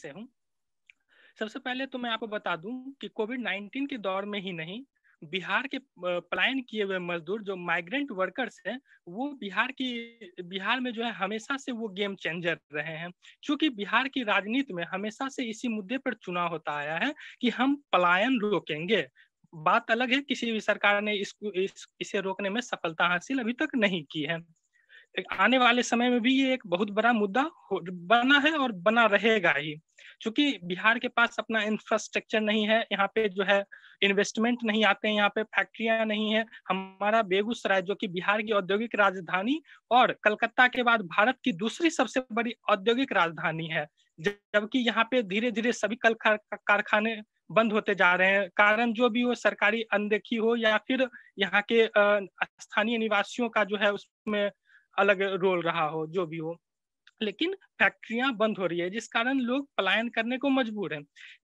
से हूँ सबसे पहले तो मैं आपको बता दूं कि कोविड 19 के दौर में ही नहीं बिहार के पलायन किए हुए मजदूर जो माइग्रेंट वर्कर्स हैं वो बिहार की बिहार में जो है हमेशा से वो गेम चेंजर रहे हैं क्योंकि बिहार की राजनीति में हमेशा से इसी मुद्दे पर चुनाव होता आया है कि हम पलायन रोकेंगे बात अलग है किसी भी सरकार ने इसको इस, इसे रोकने में सफलता हासिल अभी तक नहीं की है आने वाले समय में भी ये एक बहुत बड़ा मुद्दा बना है और बना रहेगा ही क्योंकि बिहार के पास अपना इंफ्रास्ट्रक्चर नहीं है यहाँ पे जो है इन्वेस्टमेंट नहीं आते हैं यहाँ पे फैक्ट्रियां नहीं है हमारा बेगूसराय जो कि बिहार की औद्योगिक राजधानी और कलकत्ता के बाद भारत की दूसरी सबसे बड़ी औद्योगिक राजधानी है जबकि यहाँ पे धीरे धीरे सभी कल कारखाने बंद होते जा रहे हैं कारण जो भी हो सरकारी अनदेखी हो या फिर यहाँ के स्थानीय निवासियों का जो है उसमें अलग रोल रहा हो जो भी हो लेकिन फैक्ट्रियां बंद हो रही है जिस कारण लोग पलायन करने को मजबूर हैं